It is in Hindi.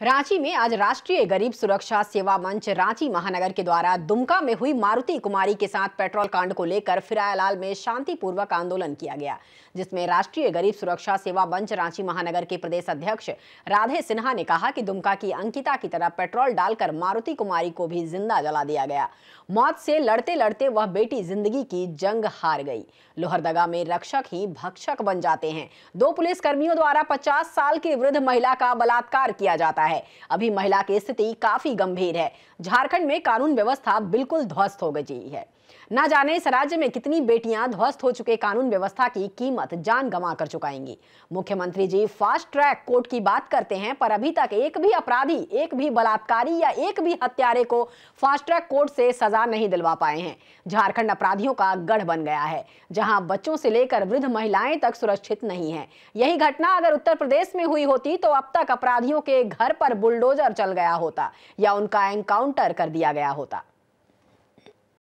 रांची में आज राष्ट्रीय गरीब सुरक्षा सेवा मंच रांची महानगर के द्वारा दुमका में हुई मारुति कुमारी के साथ पेट्रोल कांड को लेकर फिरायालाल में शांतिपूर्वक आंदोलन किया गया जिसमें राष्ट्रीय गरीब सुरक्षा सेवा मंच रांची महानगर के प्रदेश अध्यक्ष राधे सिन्हा ने कहा कि दुमका की अंकिता की तरह पेट्रोल डालकर मारुति कुमारी को भी जिंदा जला दिया गया मौत से लड़ते लड़ते वह बेटी जिंदगी की जंग हार गई लोहरदगा में रक्षक ही भक्षक बन जाते हैं दो पुलिसकर्मियों द्वारा पचास साल की वृद्ध महिला का बलात्कार किया जाता है रहा है अभी महिला की स्थिति काफी गंभीर है झारखंड में कानून व्यवस्था बिल्कुल ध्वस्त हो गई है ना जाने इस राज्य में कितनी बेटियां ध्वस्त हो चुके कानून व्यवस्था की कीमत जान गंवा कर चुकाएंगी मुख्यमंत्री जी फास्ट ट्रैक कोर्ट की बात करते हैं पर अभी तक एक भी अपराधी एक भी बलात्कारी या एक भी हत्यारे को फास्ट ट्रैक कोर्ट से सजा नहीं दिलवा पाए हैं झारखंड अपराधियों का गढ़ बन गया है जहां बच्चों से लेकर वृद्ध महिलाएं तक सुरक्षित नहीं है यही घटना अगर उत्तर प्रदेश में हुई होती तो अब तक अपराधियों के घर पर बुलडोजर चल गया होता या उनका एनकाउंटर कर दिया गया होता